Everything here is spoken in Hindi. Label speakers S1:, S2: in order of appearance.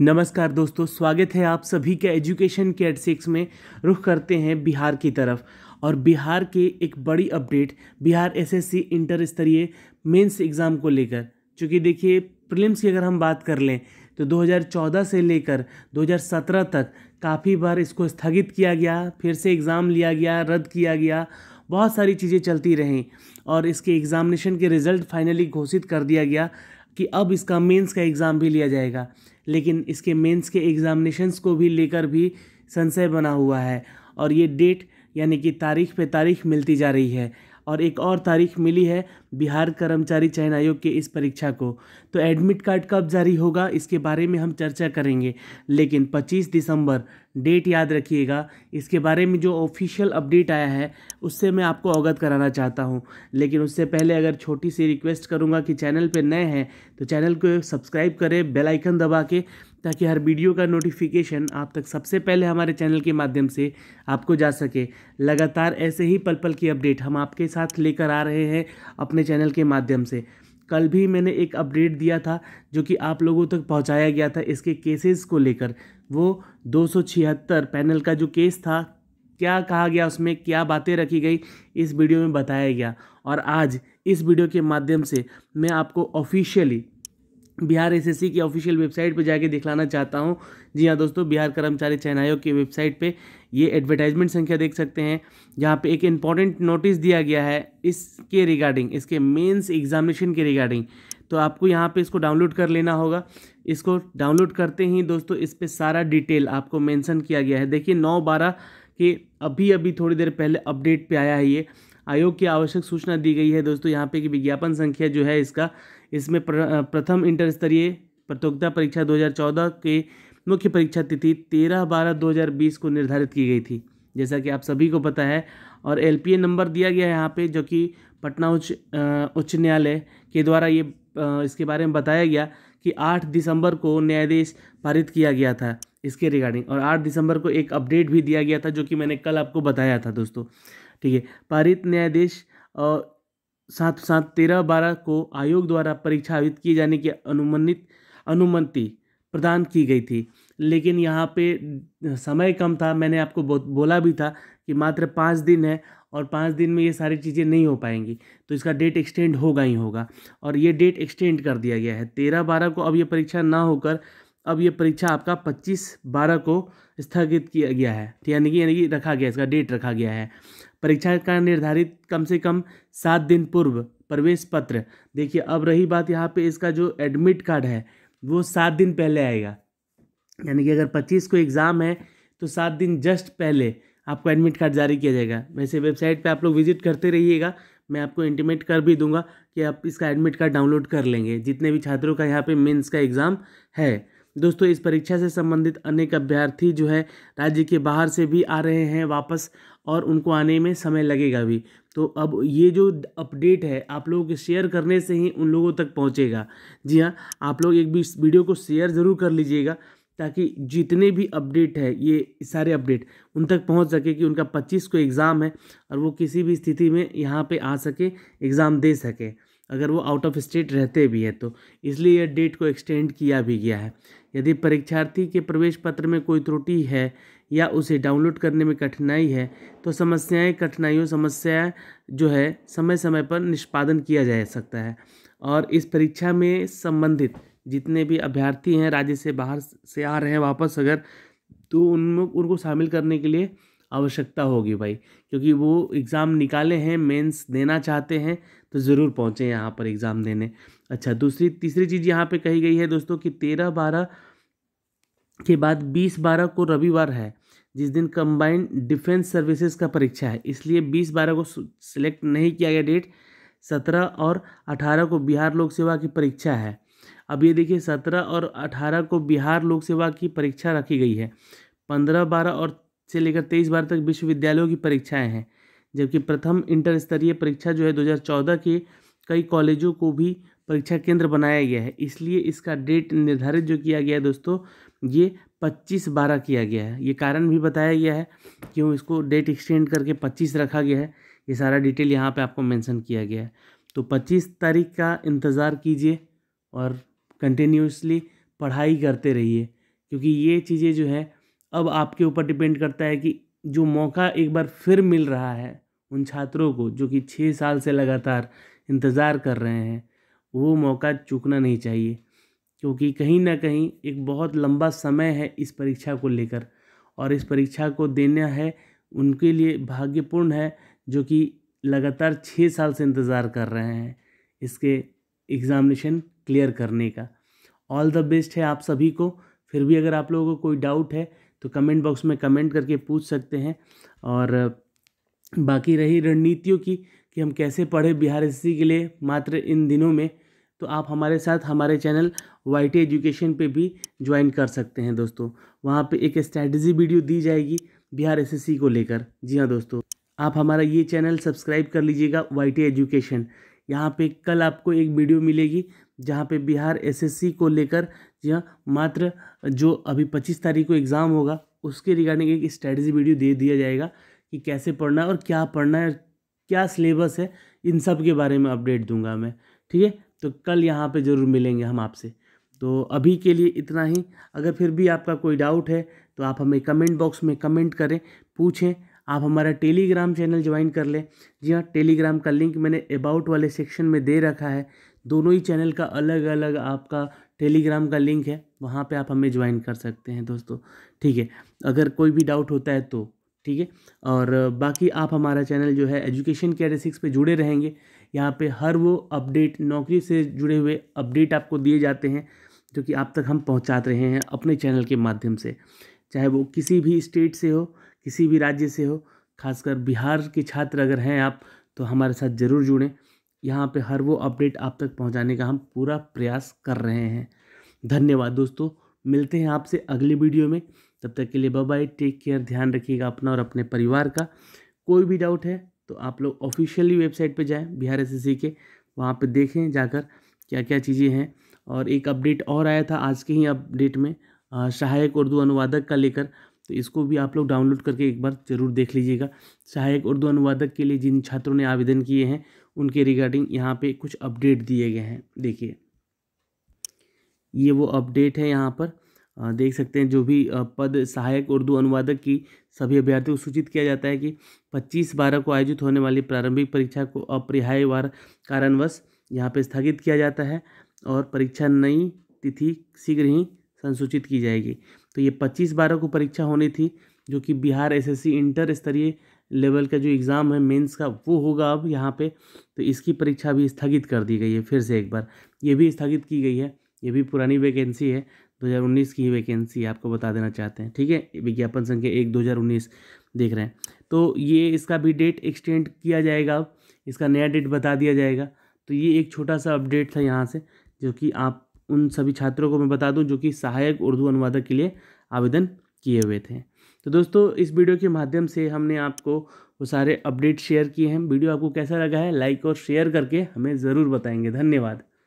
S1: नमस्कार दोस्तों स्वागत है आप सभी के एजुकेशन के एट सिक्स में रुख करते हैं बिहार की तरफ और बिहार के एक बड़ी अपडेट बिहार एसएससी इंटर स्तरीय मेंस एग्ज़ाम को लेकर चूँकि देखिए प्रीलिम्स की अगर हम बात कर लें तो 2014 से लेकर 2017 तक काफ़ी बार इसको स्थगित किया गया फिर से एग्ज़ाम लिया गया रद्द किया गया बहुत सारी चीज़ें चलती रहें और इसके एग्ज़ामिनेशन के रिज़ल्ट फाइनली घोषित कर दिया गया कि अब इसका मेंस का एग्ज़ाम भी लिया जाएगा लेकिन इसके मेंस के एग्ज़ामिनेशंस को भी लेकर भी संशय बना हुआ है और ये डेट यानी कि तारीख पे तारीख मिलती जा रही है और एक और तारीख मिली है बिहार कर्मचारी चयन आयोग के इस परीक्षा को तो एडमिट कार्ड कब जारी होगा इसके बारे में हम चर्चा करेंगे लेकिन 25 दिसंबर डेट याद रखिएगा इसके बारे में जो ऑफिशियल अपडेट आया है उससे मैं आपको अवगत कराना चाहता हूँ लेकिन उससे पहले अगर छोटी सी रिक्वेस्ट करूँगा कि चैनल पर नए हैं तो चैनल को सब्सक्राइब करें बेलाइकन दबा के ताकि हर वीडियो का नोटिफिकेशन आप तक सबसे पहले हमारे चैनल के माध्यम से आपको जा सके लगातार ऐसे ही पल पल की अपडेट हम आपके साथ लेकर आ रहे हैं अपने चैनल के माध्यम से कल भी मैंने एक अपडेट दिया था जो कि आप लोगों तक पहुंचाया गया था इसके केसेस को लेकर वो दो पैनल का जो केस था क्या कहा गया उसमें क्या बातें रखी गई इस वीडियो में बताया गया और आज इस वीडियो के माध्यम से मैं आपको ऑफिशियली बिहार एस की ऑफिशियल वेबसाइट पर जाके दिखलाना चाहता हूँ जी हाँ दोस्तों बिहार कर्मचारी चयन आयोग की वेबसाइट पे ये एडवर्टाइजमेंट संख्या देख सकते हैं यहाँ पे एक इम्पॉर्टेंट नोटिस दिया गया है इसके रिगार्डिंग इसके मेंस एग्जामिनेशन के रिगार्डिंग तो आपको यहाँ पे इसको डाउनलोड कर लेना होगा इसको डाउनलोड करते ही दोस्तों इस पर सारा डिटेल आपको मेंशन किया गया है देखिए नौ बारह के अभी अभी थोड़ी देर पहले अपडेट पे आया है ये आयोग की आवश्यक सूचना दी गई है दोस्तों यहाँ पे कि विज्ञापन संख्या जो है इसका इसमें प्र, प्रथम इंटर स्तरीय प्रतियोगिता परीक्षा 2014 के मुख्य परीक्षा तिथि 13 बारह 2020 को निर्धारित की गई थी जैसा कि आप सभी को पता है और एल नंबर दिया गया है यहाँ पर जो कि पटना उच्च उच्च न्यायालय के द्वारा ये इसके बारे में बताया गया कि आठ दिसंबर को न्यायाधीश पारित किया गया था इसके रिगार्डिंग और आठ दिसंबर को एक अपडेट भी दिया गया था जो कि मैंने कल आपको बताया था दोस्तों ठीक है पारित न्यायाधीश सात सात तेरह बारह को आयोग द्वारा परीक्षा आयोजित किए जाने की अनुमानित अनुमति प्रदान की गई थी लेकिन यहाँ पे समय कम था मैंने आपको बोला भी था कि मात्र पाँच दिन है और पाँच दिन में ये सारी चीज़ें नहीं हो पाएंगी तो इसका डेट एक्सटेंड होगा ही होगा और ये डेट एक्सटेंड कर दिया गया है तेरह बारह को अब ये परीक्षा ना होकर अब ये परीक्षा आपका पच्चीस बारह को स्थगित किया गया है यानी कि यानी कि रखा गया इसका डेट रखा गया है परीक्षा का निर्धारित कम से कम सात दिन पूर्व प्रवेश पत्र देखिए अब रही बात यहाँ पे इसका जो एडमिट कार्ड है वो सात दिन पहले आएगा यानी कि अगर पच्चीस को एग्ज़ाम है तो सात दिन जस्ट पहले आपको एडमिट कार्ड जारी किया जाएगा वैसे वेबसाइट पे आप लोग विजिट करते रहिएगा मैं आपको इंटीमेट कर भी दूंगा कि आप इसका एडमिट कार्ड डाउनलोड कर लेंगे जितने भी छात्रों का यहाँ पे मेंस का एग्ज़ाम है दोस्तों इस परीक्षा से संबंधित अनेक अभ्यर्थी जो है राज्य के बाहर से भी आ रहे हैं वापस और उनको आने में समय लगेगा भी तो अब ये जो अपडेट है आप लोगों के शेयर करने से ही उन लोगों तक पहुंचेगा जी हाँ आप लोग एक भी इस वीडियो को शेयर ज़रूर कर लीजिएगा ताकि जितने भी अपडेट है ये सारे अपडेट उन तक पहुंच सके कि उनका 25 को एग्ज़ाम है और वो किसी भी स्थिति में यहाँ पे आ सके एग्ज़ाम दे सके अगर वो आउट ऑफ स्टेट रहते भी हैं तो इसलिए यह डेट को एक्सटेंड किया भी गया है यदि परीक्षार्थी के प्रवेश पत्र में कोई त्रुटि है या उसे डाउनलोड करने में कठिनाई है तो समस्याएं कठिनाइयों समस्या जो है समय समय पर निष्पादन किया जा सकता है और इस परीक्षा में संबंधित जितने भी अभ्यर्थी हैं राज्य से बाहर से आ रहे हैं वापस अगर तो उनको शामिल करने के लिए आवश्यकता होगी भाई क्योंकि वो एग्ज़ाम निकाले हैं मेंस देना चाहते हैं तो ज़रूर पहुँचें यहाँ पर एग्ज़ाम देने अच्छा दूसरी तीसरी चीज़ यहाँ पे कही गई है दोस्तों कि तेरह बारह के बाद बीस बारह को रविवार है जिस दिन कंबाइंड डिफेंस सर्विसेज का परीक्षा है इसलिए बीस बारह को सिलेक्ट नहीं किया गया डेट सत्रह और अठारह को बिहार लोक सेवा की परीक्षा है अब ये देखिए सत्रह और अठारह को बिहार लोक सेवा की परीक्षा रखी गई है पंद्रह बारह और से लेकर तेईस बार तक विश्वविद्यालयों की परीक्षाएं हैं जबकि प्रथम इंटर स्तरीय परीक्षा जो है 2014 के कई कॉलेजों को भी परीक्षा केंद्र बनाया गया है इसलिए इसका डेट निर्धारित जो किया गया है दोस्तों ये पच्चीस बारह किया गया है ये कारण भी बताया गया है क्यों इसको डेट एक्सटेंड करके पच्चीस रखा गया है ये सारा डिटेल यहाँ पे आपको मेंशन किया गया है तो पच्चीस तारीख का इंतज़ार कीजिए और कंटिन्यूसली पढ़ाई करते रहिए क्योंकि ये चीज़ें जो है अब आपके ऊपर डिपेंड करता है कि जो मौका एक बार फिर मिल रहा है उन छात्रों को जो कि छः साल से लगातार इंतज़ार कर रहे हैं वो मौका चूकना नहीं चाहिए क्योंकि कहीं ना कहीं एक बहुत लंबा समय है इस परीक्षा को लेकर और इस परीक्षा को देना है उनके लिए भाग्यपूर्ण है जो कि लगातार छः साल से इंतज़ार कर रहे हैं इसके एग्ज़ामिनेशन क्लियर करने का ऑल द बेस्ट है आप सभी को फिर भी अगर आप लोगों को कोई डाउट है तो कमेंट बॉक्स में कमेंट करके पूछ सकते हैं और बाकी रही रणनीतियों की कि हम कैसे पढ़े बिहार एस के लिए मात्र इन दिनों में तो आप हमारे साथ हमारे चैनल वाई टी एजुकेशन पर भी ज्वाइन कर सकते हैं दोस्तों वहाँ पे एक स्ट्रैटी वीडियो दी जाएगी बिहार एस को लेकर जी हाँ दोस्तों आप हमारा ये चैनल सब्सक्राइब कर लीजिएगा वाई टी एजुकेशन यहाँ पे कल आपको एक वीडियो मिलेगी जहाँ पे बिहार एसएससी को लेकर जी हाँ मात्र जो अभी पच्चीस तारीख को एग्ज़ाम होगा उसके रिगार्डिंग एक स्ट्रैटी वीडियो दे दिया जाएगा कि कैसे पढ़ना है और क्या पढ़ना है क्या सिलेबस है इन सब के बारे में अपडेट दूंगा मैं ठीक है तो कल यहाँ पे ज़रूर मिलेंगे हम आपसे तो अभी के लिए इतना ही अगर फिर भी आपका कोई डाउट है तो आप हमें कमेंट बॉक्स में कमेंट करें पूछें आप हमारा टेलीग्राम चैनल ज्वाइन कर लें जी हाँ टेलीग्राम का लिंक मैंने अबाउट वाले सेक्शन में दे रखा है दोनों ही चैनल का अलग अलग आपका टेलीग्राम का लिंक है वहाँ पे आप हमें ज्वाइन कर सकते हैं दोस्तों ठीक है अगर कोई भी डाउट होता है तो ठीक है और बाकी आप हमारा चैनल जो है एजुकेशन के सिक्स पर जुड़े रहेंगे यहाँ पे हर वो अपडेट नौकरी से जुड़े हुए अपडेट आपको दिए जाते हैं जो कि आप तक हम पहुँचा रहे हैं अपने चैनल के माध्यम से चाहे वो किसी भी स्टेट से हो किसी भी राज्य से हो खासकर बिहार के छात्र अगर हैं आप तो हमारे साथ ज़रूर जुड़ें यहाँ पे हर वो अपडेट आप तक पहुँचाने का हम पूरा प्रयास कर रहे हैं धन्यवाद दोस्तों मिलते हैं आपसे अगली वीडियो में तब तक के लिए बाय टेक केयर ध्यान रखिएगा अपना और अपने परिवार का कोई भी डाउट है तो आप लोग ऑफिशियली वेबसाइट पे जाएं बिहार एस के वहाँ पे देखें जाकर क्या क्या चीज़ें हैं और एक अपडेट और आया था आज के ही अपडेट में सहायक उर्दू अनुवादक का लेकर तो इसको भी आप लोग डाउनलोड करके एक बार ज़रूर देख लीजिएगा सहायक उर्दू अनुवादक के लिए जिन छात्रों ने आवेदन किए हैं उनके रिगार्डिंग यहाँ पे कुछ अपडेट दिए गए हैं देखिए ये वो अपडेट है यहाँ पर देख सकते हैं जो भी पद सहायक उर्दू अनुवादक की सभी अभ्यर्थियों को सूचित किया जाता है कि 25 बारह को आयोजित होने वाली प्रारंभिक परीक्षा को अपरिहाय वार कारणवश यहाँ पे स्थगित किया जाता है और परीक्षा नई तिथि शीघ्र ही संसूचित की जाएगी तो ये 25 बारह को परीक्षा होनी थी जो कि बिहार एसएससी इंटर स्तरीय लेवल का जो एग्ज़ाम है मेंस का वो होगा अब यहाँ पे तो इसकी परीक्षा भी स्थगित कर दी गई है फिर से एक बार ये भी स्थगित की गई है ये भी पुरानी वैकेंसी है 2019 की ही वैकेंसी आपको बता देना चाहते हैं ठीक है विज्ञापन संख्या एक दो देख रहे हैं तो ये इसका भी डेट एक्सटेंड किया जाएगा अब इसका नया डेट बता दिया जाएगा तो ये एक छोटा सा अपडेट था यहाँ से जो कि आप उन सभी छात्रों को मैं बता दूँ जो कि सहायक उर्दू अनुवादक के लिए आवेदन किए हुए थे तो दोस्तों इस वीडियो के माध्यम से हमने आपको वो सारे अपडेट शेयर किए हैं वीडियो आपको कैसा लगा है लाइक और शेयर करके हमें ज़रूर बताएंगे धन्यवाद